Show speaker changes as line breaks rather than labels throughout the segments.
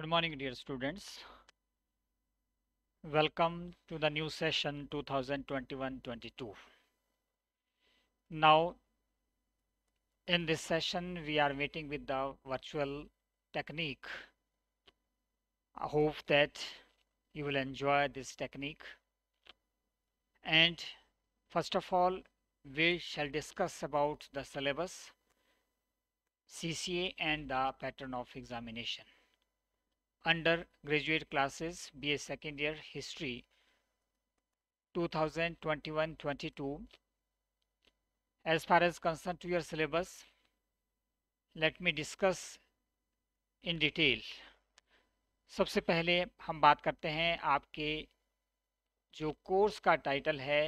Good morning, dear students. Welcome to the new session 2021-22. Now, in this session, we are meeting with the virtual technique. I hope that you will enjoy this technique. And first of all, we shall discuss about the syllabus, CCA and the pattern of examination. undergraduate classes BA second year history 2021-22 as far as concerned to your syllabus let me discuss in detail सबसे पहले हम बात करते हैं आपके जो course का title है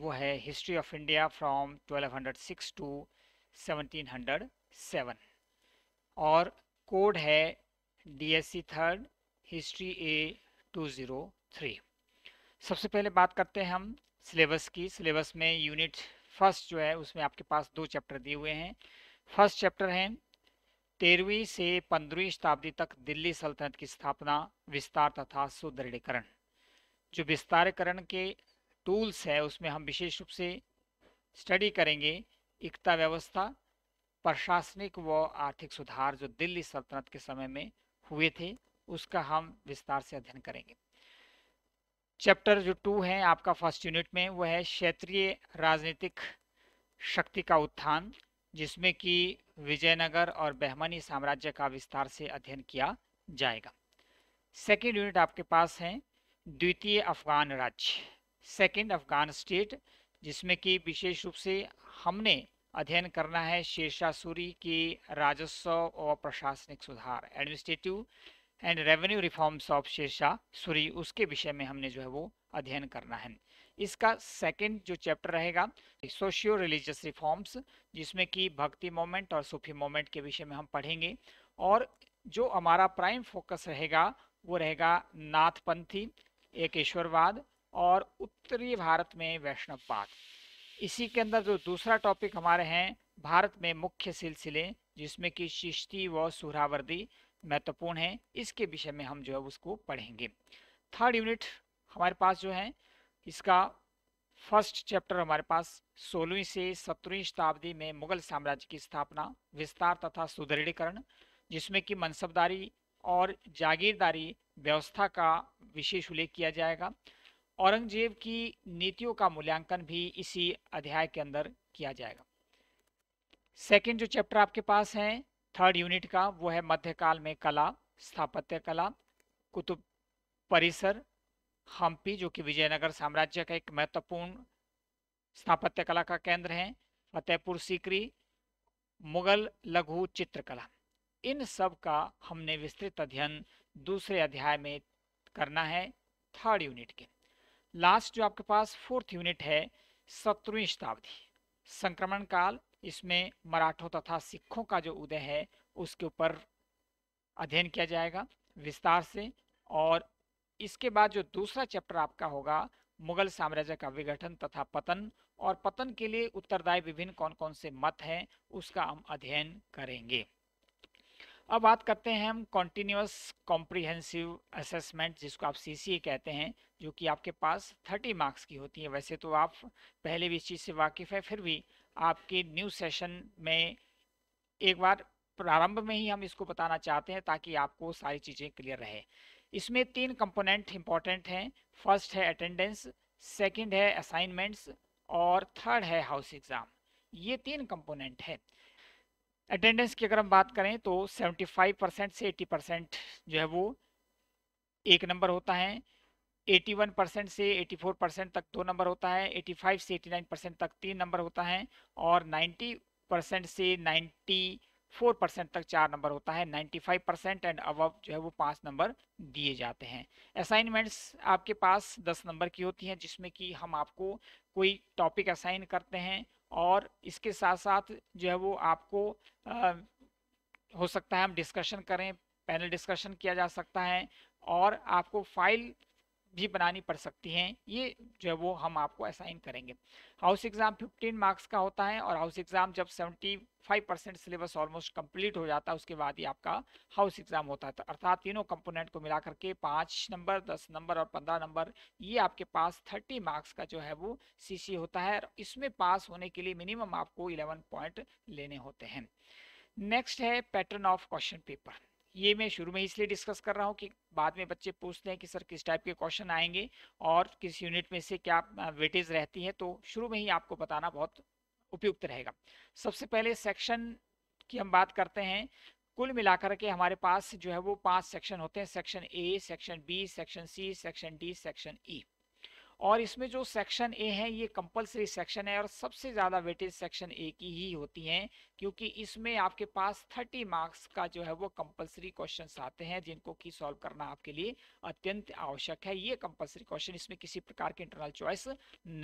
वो है history of India from 1206 to 1707 और कोड है DSC third history A two zero three सबसे पहले बात करते हैं हम सिलेबस की सिलेबस में यूनिट फर्स्ट जो है उसमें आपके पास दो चैप्टर दिए हुए हैं फर्स्ट चैप्टर है तेरहवीं से पंद्रहवीं शताब्दी तक दिल्ली सल्तनत की स्थापना विस्तार तथा सुदृढ़ीकरण जो विस्तारकरण के टूल्स है उसमें हम विशेष रूप से स्टडी करेंगे एकता व्यवस्था प्रशासनिक व आर्थिक सुधार जो दिल्ली सल्तनत के समय में हुए थे उसका हम विस्तार से अध्ययन करेंगे चैप्टर जो टू है आपका फर्स्ट यूनिट में वह है क्षेत्रीय राजनीतिक शक्ति का उत्थान जिसमें कि विजयनगर और बहमनी साम्राज्य का विस्तार से अध्ययन किया जाएगा सेकेंड यूनिट आपके पास है द्वितीय अफगान राज्य सेकेंड अफगान स्टेट जिसमें कि विशेष रूप से हमने अध्ययन करना है शीर्षासूरी की राजस्व और प्रशासनिक सुधार administrative and revenue reforms of Sher Shah Suri उसके विषय में हमने जो है वो अध्ययन करना है इसका सेकंड जो चैप्टर रहेगा सोशियो रिलीजियस रिफॉर्म्स जिसमें कि भक्ति मोमेंट और सूफी मोमेंट के विषय में हम पढ़ेंगे और जो हमारा प्राइम फोकस रहेगा वो रहेगा नाथपंथी एकेश्वरवाद और उत्तरी भारत में वैष्णववाद इसी के अंदर जो दूसरा टॉपिक हमारे हैं भारत में मुख्य सिलसिले जिसमें कि शिश्ती व सुहरावर्दी महत्वपूर्ण है इसके विषय में हम जो है उसको पढ़ेंगे थर्ड यूनिट हमारे पास जो है इसका फर्स्ट चैप्टर हमारे पास सोलहवीं से सत्रहवीं शताब्दी में मुगल साम्राज्य की स्थापना विस्तार तथा सुदृढ़ीकरण जिसमें कि मनसबदारी और जागीरदारी व्यवस्था का विशेष उल्लेख किया जाएगा औरंगजेब की नीतियों का मूल्यांकन भी इसी अध्याय के अंदर किया जाएगा सेकंड जो चैप्टर आपके पास है थर्ड यूनिट का वो है मध्यकाल में कला स्थापत्य कला कुतुब परिसर हम्पी जो कि विजयनगर साम्राज्य का एक महत्वपूर्ण स्थापत्य कला का केंद्र है फतेहपुर सीकरी मुगल लघु चित्रकला इन सब का हमने विस्तृत अध्ययन दूसरे अध्याय में करना है थर्ड यूनिट के लास्ट जो आपके पास फोर्थ यूनिट है सत्रहवीं शताब्दी संक्रमण काल इसमें मराठों तथा सिखों का जो उदय है उसके ऊपर अध्ययन किया जाएगा विस्तार से और इसके बाद जो दूसरा चैप्टर आपका होगा मुगल साम्राज्य का विघटन तथा पतन और पतन के लिए उत्तरदायी विभिन्न कौन कौन से मत हैं उसका हम अध्ययन करेंगे अब बात करते हैं हम कॉन्टीन्यूस कॉम्प्रीहेंसिव असेसमेंट जिसको आप सी कहते हैं जो कि आपके पास 30 मार्क्स की होती है वैसे तो आप पहले भी इस चीज़ से वाकिफ़ है फिर भी आपके न्यू सेशन में एक बार प्रारंभ में ही हम इसको बताना चाहते हैं ताकि आपको सारी चीज़ें क्लियर रहे इसमें तीन कंपोनेंट इम्पॉर्टेंट हैं फर्स्ट है अटेंडेंस सेकंड है असाइनमेंट्स और थर्ड है हाउस एग्ज़ाम ये तीन कंपोनेंट है अटेंडेंस की अगर हम बात करें तो 75 परसेंट से 80 परसेंट जो है वो एक नंबर होता है 81 परसेंट से 84 परसेंट तक दो नंबर होता है 85 से 89 परसेंट तक तीन नंबर होता है और 90 परसेंट से 94 परसेंट तक चार नंबर होता है 95 परसेंट एंड अब जो है वो पाँच नंबर दिए जाते हैं असाइनमेंट्स आपके पास दस नंबर की होती हैं जिसमें कि हम आपको कोई टॉपिक असाइन करते हैं और इसके साथ साथ जो है वो आपको आ, हो सकता है हम डिस्कशन करें पैनल डिस्कशन किया जा सकता है और आपको फाइल भी बनानी पड़ सकती हैं ये जो है वो हम आपको असाइन करेंगे हाउस एग्ज़ाम 15 मार्क्स का होता है और हाउस एग्ज़ाम जब 75 परसेंट सिलेबस ऑलमोस्ट कंप्लीट हो जाता है उसके बाद ही आपका हाउस एग्ज़ाम होता है तो अर्थात तीनों कंपोनेंट को मिला करके पाँच नंबर दस नंबर और पंद्रह नंबर ये आपके पास थर्टी मार्क्स का जो है वो सी होता है इसमें पास होने के लिए मिनिमम आपको इलेवन पॉइंट लेने होते हैं नेक्स्ट है पैटर्न ऑफ क्वेश्चन पेपर ये मैं शुरू में इसलिए डिस्कस कर रहा हूँ कि बाद में बच्चे पूछते हैं कि सर किस टाइप के क्वेश्चन आएंगे और किस यूनिट में से क्या वेटेज रहती है तो शुरू में ही आपको बताना बहुत उपयुक्त रहेगा सबसे पहले सेक्शन की हम बात करते हैं कुल मिलाकर के हमारे पास जो है वो पांच सेक्शन होते हैं section A section B section C section D section E e. और इसमें जो सेक्शन ए है ये कंपलसरी सेक्शन है और सबसे ज़्यादा वेटेज सेक्शन ए की ही होती हैं क्योंकि इसमें आपके पास 30 मार्क्स का जो है वो कंपलसरी क्वेश्चन आते हैं जिनको कि सॉल्व करना आपके लिए अत्यंत आवश्यक है ये कंपलसरी क्वेश्चन इसमें किसी प्रकार की इंटरनल चॉइस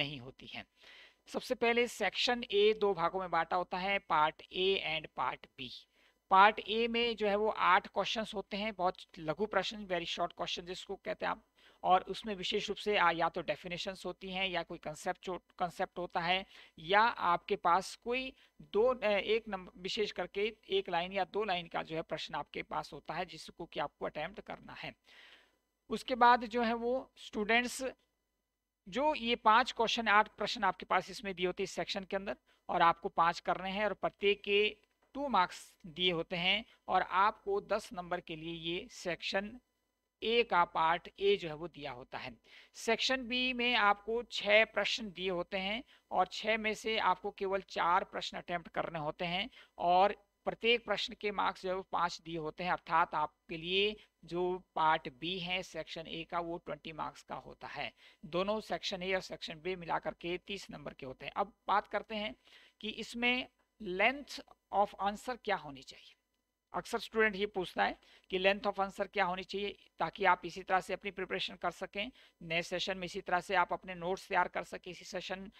नहीं होती है सबसे पहले सेक्शन ए दो भागों में बांटा होता है part A and part B part A में जो है वो आठ क्वेश्चंस होते हैं बहुत लघु प्रश्न वेरी शॉर्ट क्वेश्चन जिसको कहते हैं आप और उसमें विशेष रूप से या तो डेफिनेशंस होती हैं या कोई कंसेप्ट कंसेप्ट होता है या आपके पास कोई दो एक नंबर विशेष करके एक लाइन या दो लाइन का जो है प्रश्न आपके पास होता है जिसको कि आपको अटैम्प्ट करना है उसके बाद जो है वो स्टूडेंट्स जो ये पांच क्वेश्चन आठ प्रश्न आपके पास इसमें दिए होते हैं इस सेक्शन के अंदर और आपको पांच करने हैं और प्रत्येक के टू मार्क्स दिए होते हैं और आपको दस नंबर के लिए ये सेक्शन ए का पार्ट ए जो है वो दिया होता है सेक्शन बी में आपको छः प्रश्न दिए होते हैं और छः में से आपको केवल चार प्रश्न अटैम्प्ट करने होते हैं और प्रत्येक प्रश्न के मार्क्स जो है वो पाँच दिए होते हैं अर्थात आपके लिए जो पार्ट बी है सेक्शन ए का वो ट्वेंटी मार्क्स का होता है दोनों सेक्शन ए और सेक्शन बी मिला करके तीस नंबर के होते हैं अब बात करते हैं कि इसमें लेंथ ऑफ आंसर क्या होनी चाहिए अक्सर स्टूडेंट ये पूछता है कि लेंथ ऑफ आंसर क्या होनी चाहिए ताकि आप इसी तरह से अपनी प्रिपरेशन कर सकें नए सेशन में इसी तरह से आप अपने नोट्स तैयार कर सकें इसी सेशन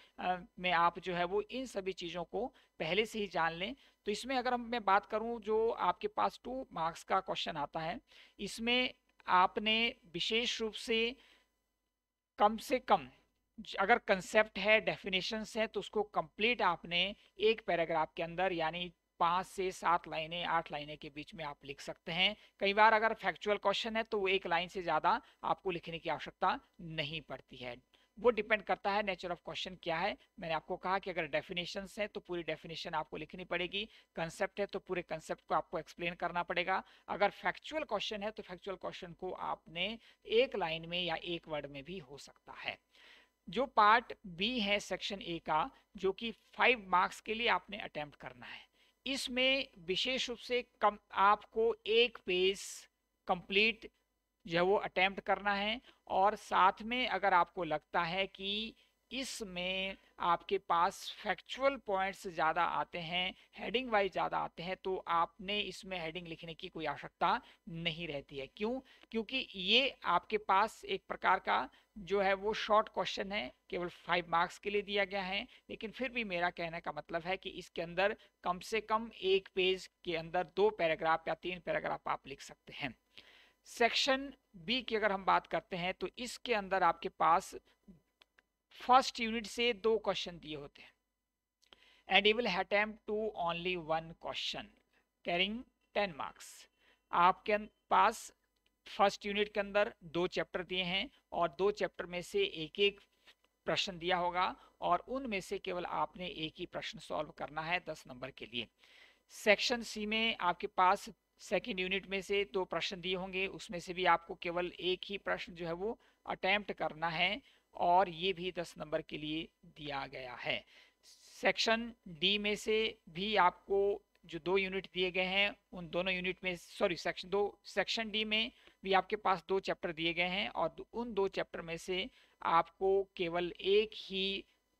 में आप जो है वो इन सभी चीज़ों को पहले से ही जान लें तो इसमें अगर हम मैं बात करूं जो आपके पास टू मार्क्स का क्वेश्चन आता है इसमें आपने विशेष रूप से कम से कम अगर कंसेप्ट है डेफिनेशंस है तो उसको कंप्लीट आपने एक पैराग्राफ के अंदर यानी पाँच से सात लाइनें आठ लाइनें के बीच में आप लिख सकते हैं कई बार अगर फैक्चुअल क्वेश्चन है तो वो एक लाइन से ज़्यादा आपको लिखने की आवश्यकता नहीं पड़ती है वो डिपेंड करता है नेचर ऑफ क्वेश्चन क्या है मैंने आपको कहा कि अगर डेफिनेशन है तो पूरी डेफिनेशन आपको लिखनी पड़ेगी कंसेप्ट है तो पूरे कंसेप्ट को आपको एक्सप्लेन करना पड़ेगा अगर फैक्चुअल क्वेश्चन है तो फैक्चुअल क्वेश्चन को आपने एक लाइन में या एक वर्ड में भी हो सकता है जो पार्ट बी है सेक्शन ए का जो कि फाइव मार्क्स के लिए आपने अटैम्प्ट करना है इसमें विशेष रूप से कम आपको एक पेज कंप्लीट जो है वो अटैम्प्ट करना है और साथ में अगर आपको लगता है कि इसमें आपके पास फैक्चुअल पॉइंट्स ज़्यादा आते हैं हेडिंग वाइज ज़्यादा आते हैं तो आपने इसमें हेडिंग लिखने की कोई आवश्यकता नहीं रहती है क्यों क्योंकि ये आपके पास एक प्रकार का जो है वो शॉर्ट क्वेश्चन है केवल फाइव मार्क्स के लिए दिया गया है लेकिन फिर भी मेरा कहने का मतलब है कि इसके अंदर कम से कम एक पेज के अंदर दो पैराग्राफ या तीन पैराग्राफ आप लिख सकते हैं सेक्शन बी की अगर हम बात करते हैं तो इसके अंदर आपके पास फर्स्ट यूनिट से दो क्वेश्चन दिए होते हैं and you will to only one question carrying ten marks आपके अं-, पास फर्स्ट यूनिट के अंदर दो चैप्टर दिए हैं और दो चैप्टर में से एक एक प्रश्न दिया होगा और उनमें से केवल आपने एक ही प्रश्न सॉल्व करना है दस नंबर के लिए सेक्शन सी में आपके पास सेकेंड यूनिट में से दो प्रश्न दिए होंगे उसमें से भी आपको केवल एक ही प्रश्न जो है वो अटैम्प्ट करना है और ये भी दस नंबर के लिए दिया गया है सेक्शन डी में से भी आपको जो दो यूनिट दिए गए हैं उन दोनों यूनिट में सॉरी सेक्शन दो सेक्शन डी में भी आपके पास दो चैप्टर दिए गए हैं और उन दो चैप्टर में से आपको केवल एक ही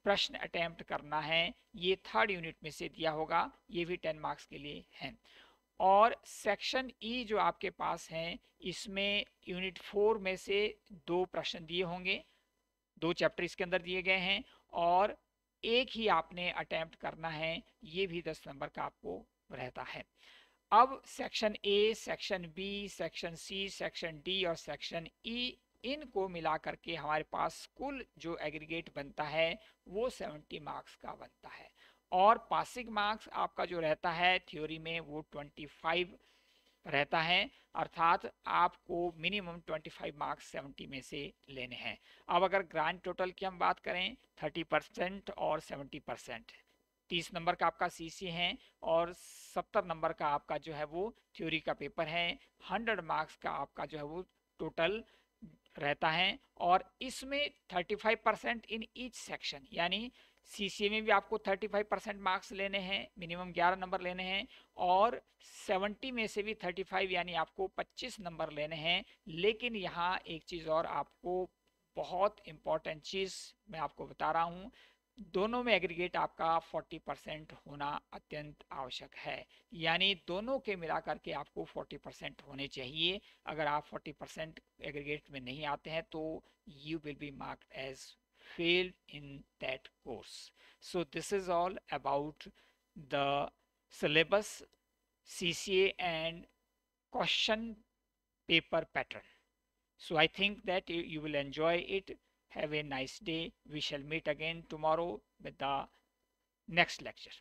प्रश्न अटैम्प्ट करना है ये थर्ड यूनिट में से दिया होगा ये भी टेन मार्क्स के लिए है और सेक्शन ई e जो आपके पास है इसमें यूनिट फोर में से दो प्रश्न दिए होंगे दो चैप्टर इसके अंदर दिए गए हैं और एक ही आपने अटैम्प्ट करना है ये भी दस नंबर का आपको रहता है अब section A section B section C section D और सेक्शन ई e, इनको मिला करके हमारे पास कुल जो एग्रीगेट बनता है वो 70 मार्क्स का बनता है और पासिंग मार्क्स आपका जो रहता है थ्योरी में वो 25 रहता है अर्थात आपको मिनिमम 25 मार्क्स 70 में से लेने हैं अब अगर ग्रांड टोटल की हम बात करें 30 परसेंट और 70 परसेंट तीस नंबर का आपका सीसी है और सत्तर नंबर का आपका जो है वो थ्योरी का पेपर है हंड्रेड मार्क्स का आपका जो है वो टोटल रहता है और इसमें thirty five percent in each section यानी सी में भी आपको 35 परसेंट मार्क्स लेने हैं मिनिमम 11 नंबर लेने हैं और 70 में से भी 35 यानी आपको 25 नंबर लेने हैं लेकिन यहाँ एक चीज़ और आपको बहुत इम्पॉर्टेंट चीज़ मैं आपको बता रहा हूँ दोनों में एग्रीगेट आपका 40 परसेंट होना अत्यंत आवश्यक है यानी दोनों के मिला करके आपको 40 परसेंट होने चाहिए अगर आप 40 परसेंट एग्रीगेट में नहीं आते हैं तो you will be marked as failed in that course. So this is all about the syllabus, CCA and question paper pattern. So I think that you will enjoy it. Have a nice day. We shall meet again tomorrow with the next lecture.